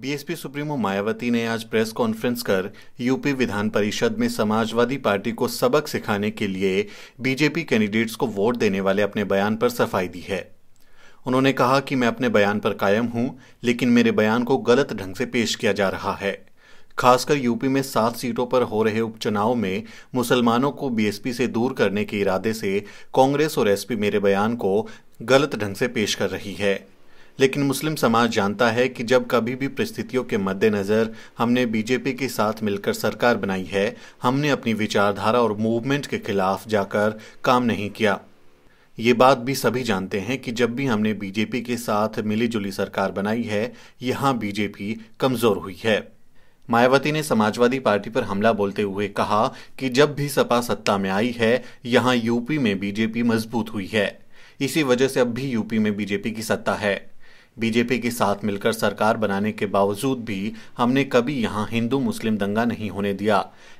BSP supremo Mayawati ने आज press conference कर यूपी विधान परिषद में समाजवादी पार्टी को सबक सिखाने के लिए बीजेपी कैंडिडेट्स को वोट देने वाले अपने बयान पर सफाई दी है उन्होंने कहा कि मैं अपने बयान पर कायम हूं लेकिन मेरे बयान को गलत ढंग से पेश किया जा रहा है खासकर यूपी में सात सीटों पर हो रहे उपचुनाव में मुसलमानों को बीएसपी से दूर करने के इरादे से कांग्रेस और एसपी मेरे बयान को गलत ढंग से पेश कर रही है लेकिन मुस्लिम समाज जानता है कि जब कभी भी परिस्थितियों के मद्देनज़र हमने बीजेपी के साथ मिलकर सरकार बनाई है हमने अपनी विचारधारा और मूवमेंट के खिलाफ जाकर काम नहीं किया ये बात भी सभी जानते हैं कि जब भी हमने बीजेपी के साथ मिलीजुली सरकार बनाई है यहाँ बीजेपी कमज़ोर हुई है मायावती ने समाजवादी पार्टी पर हमला बोलते हुए कहा कि जब भी सपा सत्ता में आई है यहाँ यूपी में बीजेपी मजबूत हुई है इसी वजह से अब भी यूपी में बीजेपी की सत्ता है बीजेपी के साथ मिलकर सरकार बनाने के बावजूद भी हमने कभी यहाँ हिंदू मुस्लिम दंगा नहीं होने दिया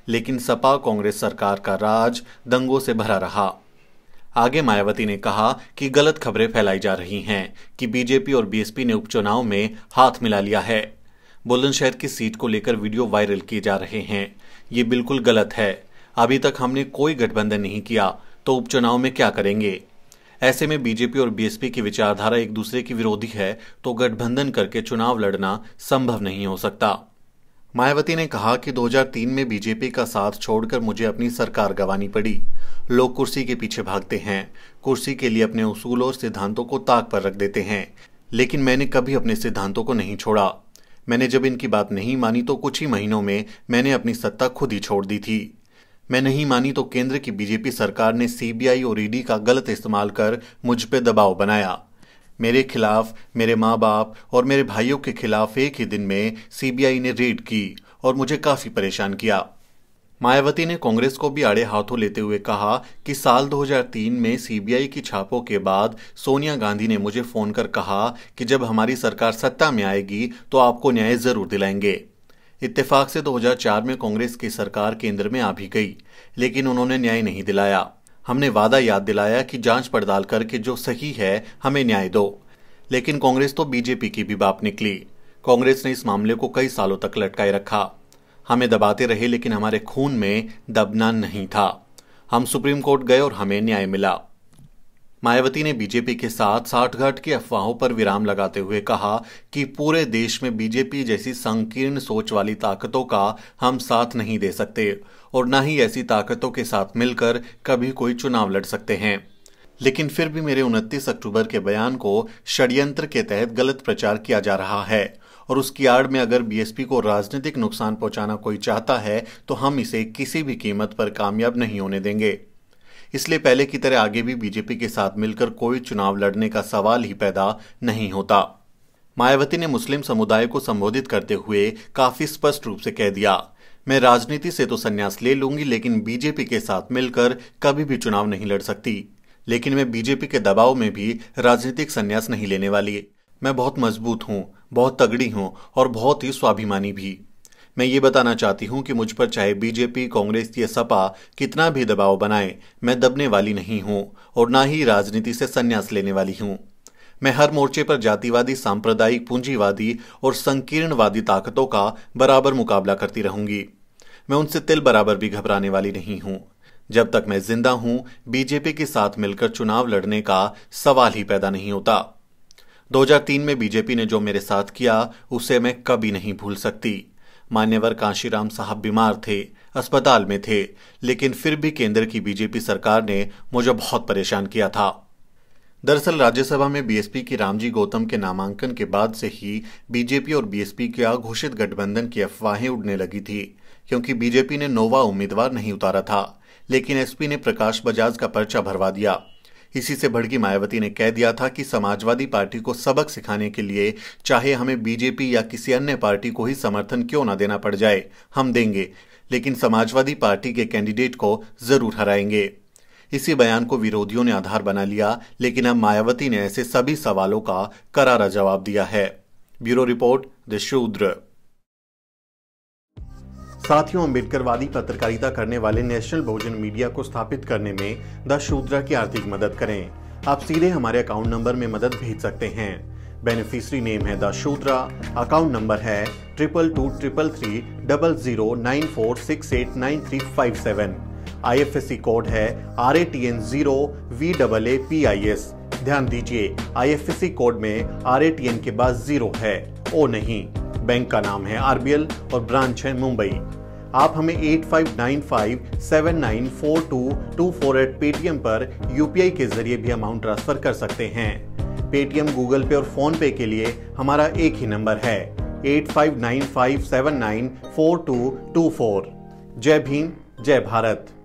लेकिन सपा कांग्रेस सरकार का राज दंगों से भरा रहा आगे मायावती ने कहा कि गलत खबरें फैलाई जा रही हैं कि बीजेपी और बीएसपी ने उपचुनाव में हाथ मिला लिया है बुलंदशहर की सीट को लेकर वीडियो वायरल किए जा रहे हैं ये बिल्कुल गलत है अभी तक हमने कोई गठबंधन नहीं किया तो उपचुनाव में क्या करेंगे ऐसे में बीजेपी और बीएसपी की विचारधारा एक दूसरे की विरोधी है तो गठबंधन करके चुनाव लड़ना संभव नहीं हो सकता मायावती ने कहा कि 2003 में बीजेपी का साथ छोड़कर मुझे अपनी सरकार गंवानी पड़ी लोग कुर्सी के पीछे भागते हैं कुर्सी के लिए अपने उसूल और सिद्धांतों को ताक पर रख देते हैं लेकिन मैंने कभी अपने सिद्धांतों को नहीं छोड़ा मैंने जब इनकी बात नहीं मानी तो कुछ ही महीनों में मैंने अपनी सत्ता खुद ही छोड़ दी थी मैं नहीं मानी तो केंद्र की बीजेपी सरकार ने सीबीआई और ईडी का गलत इस्तेमाल कर मुझ पर दबाव बनाया मेरे खिलाफ मेरे माँ बाप और मेरे भाइयों के खिलाफ एक ही दिन में सीबीआई ने रेड की और मुझे काफी परेशान किया मायावती ने कांग्रेस को भी आड़े हाथों लेते हुए कहा कि साल 2003 में सीबीआई की छापों के बाद सोनिया गांधी ने मुझे फोन कर कहा कि जब हमारी सरकार सत्ता में आएगी तो आपको न्याय जरूर दिलाएंगे इत्तेफाक से 2004 में कांग्रेस की सरकार केंद्र में आ भी गई लेकिन उन्होंने न्याय नहीं दिलाया हमने वादा याद दिलाया कि जांच पड़ताल करके जो सही है हमें न्याय दो लेकिन कांग्रेस तो बीजेपी की भी बाप निकली कांग्रेस ने इस मामले को कई सालों तक लटकाए रखा हमें दबाते रहे लेकिन हमारे खून में दबना नहीं था हम सुप्रीम कोर्ट गए और हमें न्याय मिला मायावती ने बीजेपी के साथ साठगांठ की अफवाहों पर विराम लगाते हुए कहा कि पूरे देश में बीजेपी जैसी संकीर्ण सोच वाली ताकतों का हम साथ नहीं दे सकते और न ही ऐसी ताकतों के साथ मिलकर कभी कोई चुनाव लड़ सकते हैं लेकिन फिर भी मेरे 29 अक्टूबर के बयान को षड्यंत्र के तहत गलत प्रचार किया जा रहा है और उसकी आड़ में अगर बीएसपी को राजनीतिक नुकसान पहुंचाना कोई चाहता है तो हम इसे किसी भी कीमत पर कामयाब नहीं होने देंगे इसलिए पहले की तरह आगे भी बीजेपी के साथ मिलकर कोई चुनाव लड़ने का सवाल ही पैदा नहीं होता मायावती ने मुस्लिम समुदाय को संबोधित करते हुए काफी स्पष्ट रूप से कह दिया मैं राजनीति से तो संन्यास ले लूंगी लेकिन बीजेपी के साथ मिलकर कभी भी चुनाव नहीं लड़ सकती लेकिन मैं बीजेपी के दबाव में भी राजनीतिक संन्यास नहीं लेने वाली मैं बहुत मजबूत हूँ बहुत तगड़ी हूँ और बहुत ही स्वाभिमानी भी मैं ये बताना चाहती हूँ कि मुझ पर चाहे बीजेपी कांग्रेस या सपा कितना भी दबाव बनाए मैं दबने वाली नहीं हूँ और ना ही राजनीति से संन्यास लेने वाली हूँ मैं हर मोर्चे पर जातिवादी सांप्रदायिक पूंजीवादी और संकीर्णवादी ताकतों का बराबर मुकाबला करती रहूंगी मैं उनसे तिल बराबर भी घबराने वाली नहीं हूँ जब तक मैं जिंदा हूं बीजेपी के साथ मिलकर चुनाव लड़ने का सवाल ही पैदा नहीं होता 2003 में बीजेपी ने जो मेरे साथ किया उसे मैं कभी नहीं भूल सकती मान्यवर कांशीराम साहब बीमार थे अस्पताल में थे लेकिन फिर भी केंद्र की बीजेपी सरकार ने मुझे बहुत परेशान किया था दरअसल राज्यसभा में बीएसपी की रामजी गौतम के नामांकन के बाद से ही बीजेपी और बीएसपी के अघोषित गठबंधन की अफवाहें उड़ने लगी थी क्योंकि बीजेपी ने नोवा उम्मीदवार नहीं उतारा था लेकिन एसपी ने प्रकाश बजाज का पर्चा भरवा दिया इसी से भड़की मायावती ने कह दिया था कि समाजवादी पार्टी को सबक सिखाने के लिए चाहे हमें बीजेपी या किसी अन्य पार्टी को ही समर्थन क्यों ना देना पड़ जाए हम देंगे लेकिन समाजवादी पार्टी के कैंडिडेट को जरूर हराएंगे इसी बयान को विरोधियों ने आधार बना लिया लेकिन अब मायावती ने ऐसे सभी सवालों का करारा जवाब दिया है ब्यूरो रिपोर्ट द शूद्र साथियों वादी पत्रकारिता करने वाले नेशनल बहुजन मीडिया को स्थापित करने में द शूद्रा की आर्थिक मदद करें आप सीधे हमारे अकाउंट नंबर में मदद भेज सकते हैं बेनिफिशरी नेम है द शूद्रा अकाउंट नंबर है triple two triple three double zero nine four six eight nine three five seven I F S C code है R A T N zero V double A P I S ध्यान दीजिए I F S C code में R A T N के बाद zero है ओ नहीं bank का नाम है आरबीएल और ब्रांच है मुंबई आप हमें eight five nine five seven nine four two two four eight Paytm पर यूपीआई के जरिए भी अमाउंट ट्रांसफर कर सकते हैं पेटीएम गूगल पे और फोन पे के लिए हमारा एक ही नंबर है eight five nine five seven nine four two two four जय भीम जय भारत